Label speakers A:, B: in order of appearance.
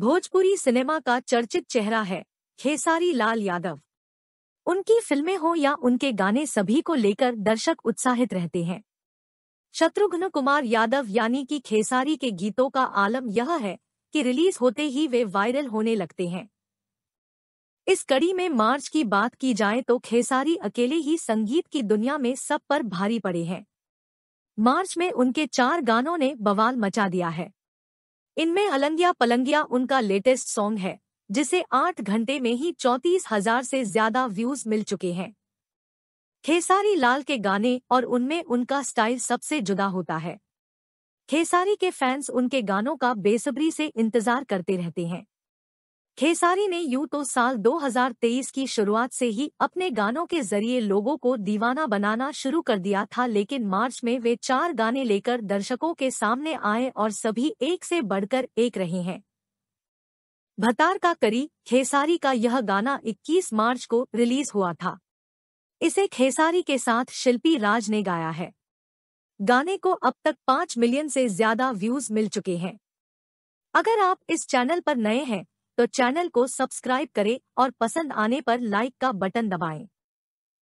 A: Bhojpuri cinema का चर्चित चेहरा है खेसारी लाल यादव उनकी फिल्में हो या उनके गाने सभी को लेकर दर्शक उत्साहित रहते हैं शत्रुघ्न कुमार यादव यानी कि खेसारी के गीतों का आलम यह है कि रिलीज होते ही वे वायरल होने लगते हैं इस कड़ी में मार्च की बात की जाए तो खेसारी अकेले ही संगीत की दुनिया में सब पर भारी पड़े हैं मार्च में उनके चार गानों ने बवाल मचा दिया है इनमें अलंगिया पलंगिया उनका लेटेस्ट सॉन्ग है जिसे आठ घंटे में ही चौंतीस हजार से ज्यादा व्यूज मिल चुके हैं खेसारी लाल के गाने और उनमें उनका स्टाइल सबसे जुदा होता है खेसारी के फैंस उनके गानों का बेसब्री से इंतजार करते रहते हैं खेसारी ने यूं तो साल 2023 की शुरुआत से ही अपने गानों के जरिए लोगों को दीवाना बनाना शुरू कर दिया था लेकिन मार्च में वे चार गाने लेकर दर्शकों के सामने आए और सभी एक से बढ़कर एक रहे हैं भतार का करी खेसारी का यह गाना 21 मार्च को रिलीज हुआ था इसे खेसारी के साथ शिल्पी राज ने गाया है गाने को अब तक पांच मिलियन से ज्यादा व्यूज मिल चुके हैं अगर आप इस चैनल पर नए हैं तो चैनल को सब्सक्राइब करें और पसंद आने पर लाइक का बटन दबाएं